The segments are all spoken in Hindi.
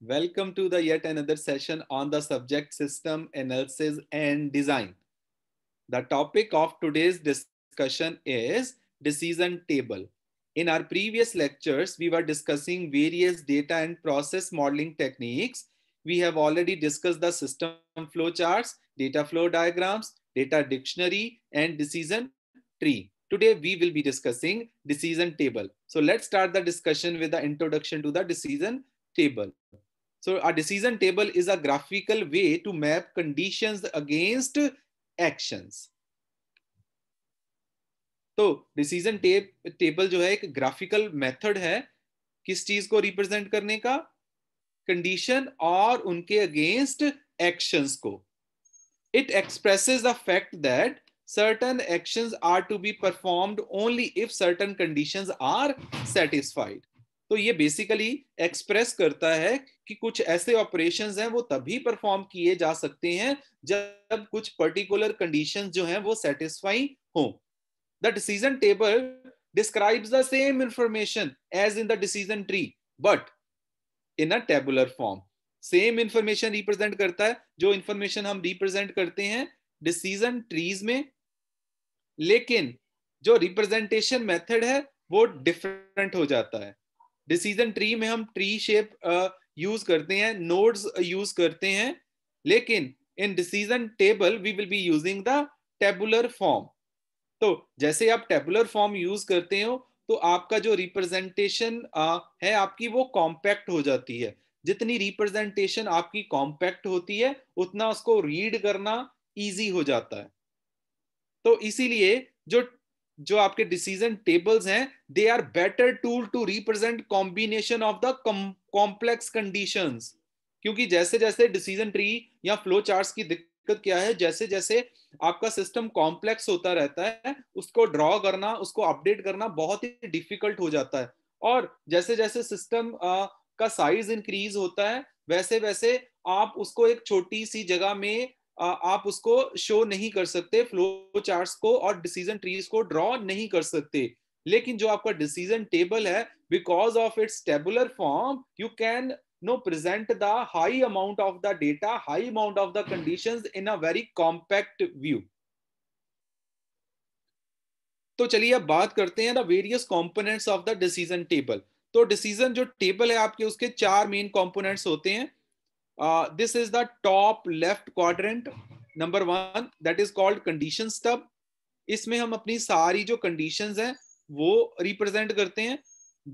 Welcome to the yet another session on the subject system analysis and design. The topic of today's discussion is decision table. In our previous lectures, we were discussing various data and process modeling techniques. We have already discussed the system flowcharts, data flow diagrams, data dictionary, and decision tree. Today, we will be discussing decision table. So let's start the discussion with the introduction to the decision table. So a decision table is a graphical way to map conditions against actions. तो डिसीजन टेप टेबल जो है एक ग्राफिकल मेथड है किस चीज को रिप्रेजेंट करने का कंडीशन और उनके अगेंस्ट एक्शंस को it expresses the fact that certain actions are to be performed only if certain conditions are satisfied तो ये बेसिकली एक्सप्रेस करता है कि कुछ ऐसे ऑपरेशंस हैं वो तभी परफॉर्म किए जा सकते हैं जब कुछ पर्टिकुलर कंडीशंस जो हैं वो सेटिस्फाई हो the decision table describes the same information as in the decision tree but in a tabular form same information represent करता है जो इंफॉर्मेशन हम रिप्रेजेंट करते हैं डिसीजन ट्रीज में लेकिन जो रिप्रेजेंटेशन मेथड है वो डिफरेंट हो जाता है डिसीजन ट्री में हम ट्री शेप यूज करते हैं नोड्स यूज करते हैं लेकिन in decision table we will be using the tabular form तो जैसे आप टेबुलर फॉर्म यूज करते हो तो आपका जो रिप्रेजेंटेशन है आपकी वो कॉम्पैक्ट हो जाती है जितनी रिप्रेजेंटेशन आपकी कॉम्पैक्ट होती है उतना उसको रीड करना इजी हो जाता है तो इसीलिए जो जो आपके डिसीजन टेबल्स हैं they are better tool to represent combination of the complex condition क्योंकि जैसे जैसे डिसीजन ट्री या फ्लो चार्ट की दिक्कत क्या है जैसे जैसे आपका सिस्टम कॉम्प्लेक्स होता रहता है उसको ड्रॉ करना उसको अपडेट करना बहुत ही डिफिकल्ट हो जाता है और जैसे जैसे सिस्टम का साइज इंक्रीज होता है वैसे वैसे आप उसको एक छोटी सी जगह में आप उसको शो नहीं कर सकते फ्लो चार्ट को और डिसीजन ट्रीज को ड्रॉ नहीं कर सकते लेकिन जो आपका डिसीजन टेबल है because of its tabular form you can no present the high amount of the data high amount of the condition in a very compact view तो चलिए अब बात करते हैं the various components of the decision table तो डिसीजन जो टेबल है आपके उसके चार मेन कॉम्पोनेंट्स होते हैं this is the top left left number one that is called condition stub इसमें हम अपनी सारी जो कंडीशन है वो रिप्रेजेंट करते हैं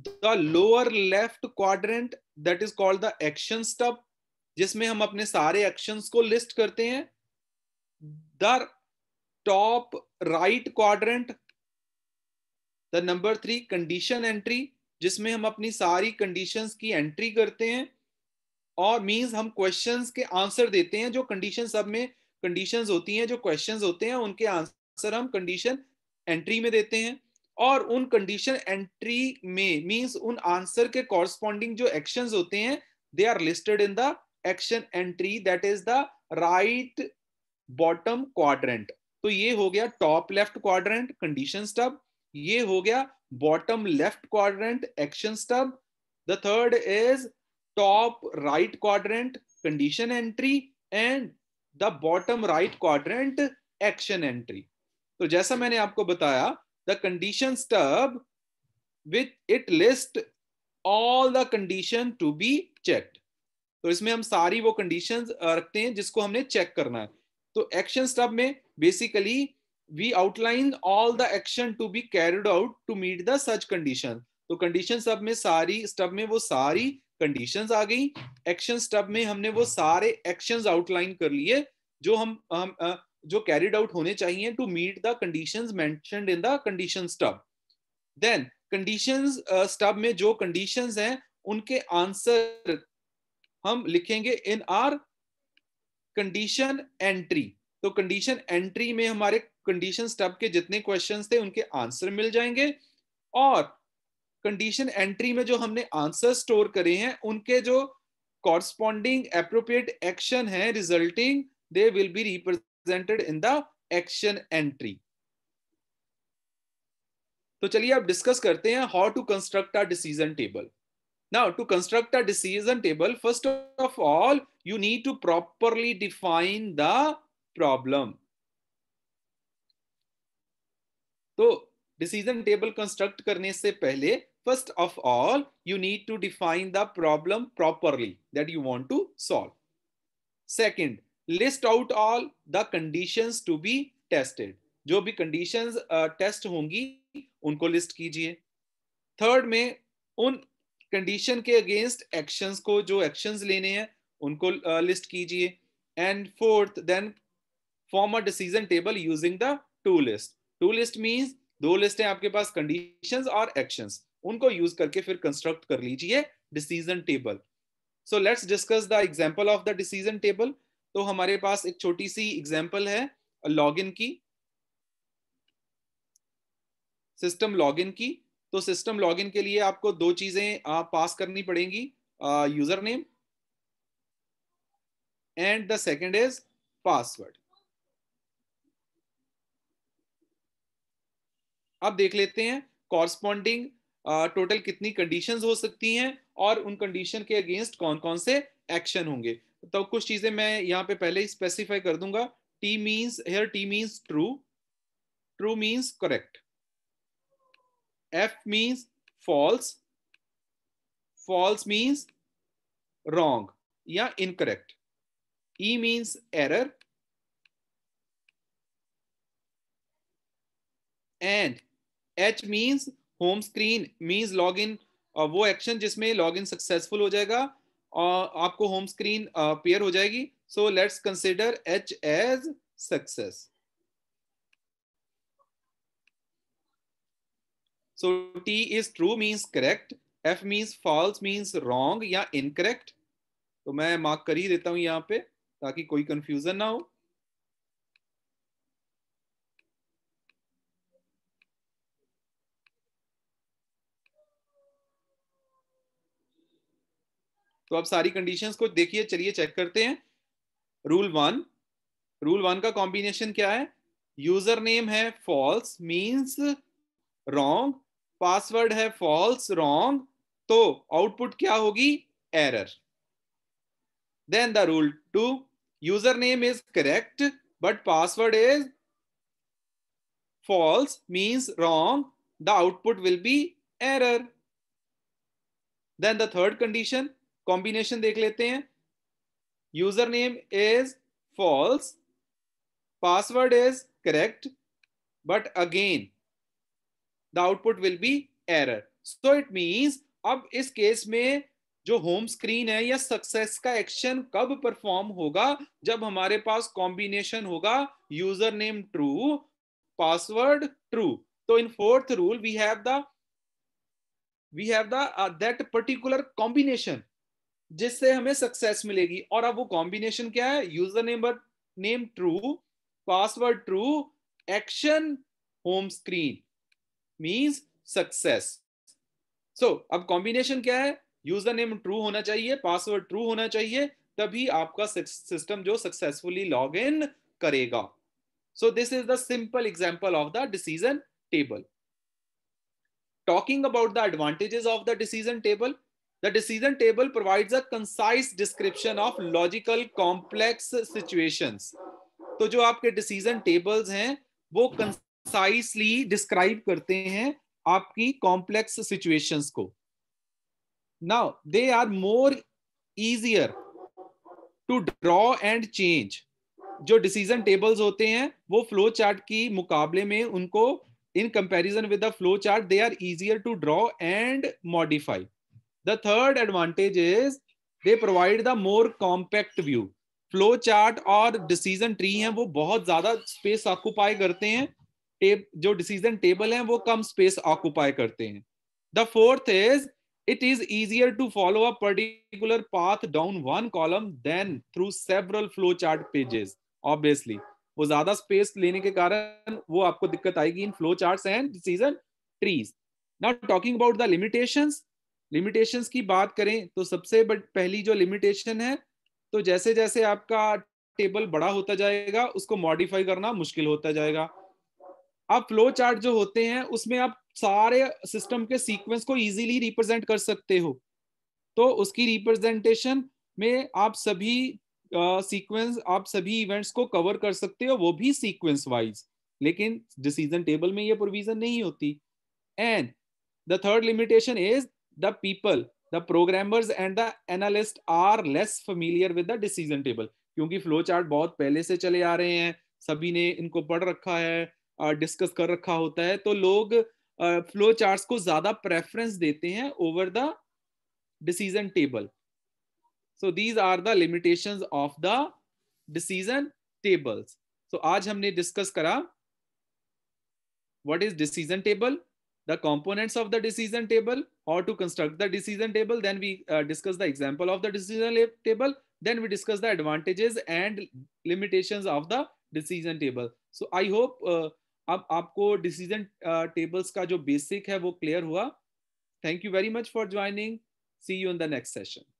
the lower left quadrant that is called the action stub जिसमें हम अपने सारे एक्शन को लिस्ट करते हैं the top right quadrant the number three condition entry जिसमें हम अपनी सारी कंडीशन की एंट्री करते हैं और मींस हम क्वेश्चंस के आंसर देते हैं जो कंडीशन सब में कंडीशंस होती हैं जो क्वेश्चंस होते हैं उनके आंसर हम कंडीशन एंट्री में देते हैं और उन कंडीशन एंट्री में मींस उन आंसर के कॉरस्पॉन्डिंग जो एक्शंस होते हैं they are listed in the action entry that is the right bottom quadrant तो ये हो गया top left quadrant condition stub ये हो गया bottom left quadrant action stub the third is top right quadrant condition entry and the bottom right quadrant action entry तो जैसा मैंने आपको बताया द कंडीशन टर्ब with it list all the condition to be check तो इसमें हम सारी वो कंडीशन रखते हैं जिसको हमने चेक करना है तो एक्शन स्टब में basically we outline all the action to be carried out to meet the such condition तो कंडीशन स्टब में सारी स्टब में वो सारी कंडीशंस आ गई एक्शन स्टब में हमने वो सारे एक्शंस आउटलाइन कर लिए जो हम, हम जो कैरिड आउट होने चाहिए to meet the conditions mentioned in the condition stub then conditions stub में जो कंडीशंस हैं उनके आंसर हम लिखेंगे इन आर कंडीशन एंट्री तो कंडीशन एंट्री में हमारे कंडीशन स्टब के जितने क्वेश्चंस थे उनके आंसर मिल जाएंगे और कंडीशन एंट्री में जो हमने आंसर स्टोर करे हैं उनके जो कॉरस्पॉन्डिंग एप्रोप्रिएट एक्शन है resulting they will be represented in the action entry तो चलिए आप डिस्कस करते हैं how to construct a decision table now to construct a decision table first of all you need to properly define the problem तो डिसीजन टेबल कंस्ट्रक्ट करने से पहले First of all, you need to define the problem properly that you want to solve. Second, list out all the conditions to be tested. jo bhi conditions uh, test hongi unko list kijiye third mein un condition ke against actions ko jo actions lene hain unko uh, list kijiye and fourth then form a decision table using the two list two list means दो लिस्ट है आपके पास कंडीशंस और एक्शंस उनको यूज करके फिर कंस्ट्रक्ट कर लीजिए decision table so let's discuss the example of the decision table तो हमारे पास एक छोटी सी एग्जाम्पल है लॉग इन की सिस्टम लॉग इन की तो सिस्टम लॉग इन के लिए आपको दो चीजें आप पास करनी पड़ेंगी user name and the second is password अब देख लेते हैं कॉरस्पॉन्डिंग टोटल कितनी कंडीशंस हो सकती हैं और उन कंडीशन के अगेंस्ट कौन कौन से एक्शन होंगे तो कुछ चीजें मैं यहाँ पे पहले ही स्पेसिफाई कर दूंगा T means here T means true true means correct F means false false means wrong या incorrect E means error and H means home screen means log in वो एक्शन जिसमें लॉग इन सक्सेसफुल हो जाएगा और आपको होम स्क्रीन अपियर हो जाएगी so let's consider H as success so T is true means correct F means false means wrong या इनकरेक्ट तो मैं मार्क कर ही देता हूं यहाँ पे ताकि कोई कंफ्यूजन ना हो तो आप सारी कंडीशन को देखिए चलिए चेक करते हैं रूल वन रूल वन का कॉम्बिनेशन क्या है यूजर नेम है फॉल्स मीन्स रॉन्ग पासवर्ड है फॉल्स रॉन्ग तो आउटपुट क्या होगी error then the rule two user name is correct but password is false means wrong the output will be error then the third condition combination देख लेते हैं user name is false password is correct but again the output will be error so it means अब इस केस में जो होम स्क्रीन है या सक्सेस का एक्शन कब परफॉर्म होगा जब हमारे पास कॉम्बिनेशन होगा user name true password true तो in fourth rule we have the we have the uh, that जिससे हमें सक्सेस मिलेगी और अब वो कॉम्बिनेशन क्या है user name name true password true action home screen means success so अब कॉम्बिनेशन क्या है यूजर नेम ट्रू होना चाहिए पासवर्ड ट्रू होना चाहिए तभी आपका सिस्टम जो सक्सेसफुली लॉग इन करेगा so this is the simple example of the decision table talking about the advantages of the decision table The decision table provides a concise description of logical complex situations. to jo aapke decision tables hain wo concisely describe karte hain aapki complex situations ko now they are more easier to draw and change जो डिसीजन टेबल्स होते हैं वो फ्लो चार्ट की मुकाबले में उनको in comparison with the flow chart they are easier to draw and modify The third advantage is they provide the more compact view. Flow chart और डिसीजन ट्री हैं वो बहुत ज्यादा स्पेस ऑक्यूपाई करते हैं टेब जो डिसीजन टेबल हैं वो कम स्पेस ऑक्यूपाई करते हैं the fourth is it is easier to follow a particular path down one column than through several flowchart pages obviously वो ज्यादा स्पेस लेने के कारण वो आपको दिक्कत आएगी in flow charts and decision trees now talking about the limitations limitations की बात करें तो सबसे बट पहली जो लिमिटेशन है तो जैसे जैसे आपका टेबल बड़ा होता जाएगा उसको मॉडिफाई करना मुश्किल होता जाएगा आप फ्लो चार्ट जो होते हैं उसमें आप सारे सिस्टम के सीक्वेंस को इजीली रिप्रेजेंट कर सकते हो तो उसकी रिप्रेजेंटेशन में आप सभी सीक्वेंस uh, आप सभी इवेंट्स को कवर कर सकते हो वो भी सीक्वेंस वाइज लेकिन डिसीजन टेबल में ये प्रोविजन नहीं होती and the third limitation is the people the programmers and the analyst are less familiar with the decision table क्योंकि फ्लो चार्ट बहुत पहले से चले आ रहे हैं सभी ने इनको पढ़ रखा है discuss kar rakha hota hai to log flow uh, charts को ज्यादा प्रेफरेंस देते हैं over the decision table. So these are the limitations of the decision tables. So आज हमने discuss करा what is decision table, the components of the decision table or to construct the decision table. Then we uh, discuss the example of the decision table. Then we discuss the advantages and limitations of the decision table. So I hope uh, अब आपको डिसीजन uh, tables का जो basic है वो clear हुआ Thank you very much for joining. See you in the next session.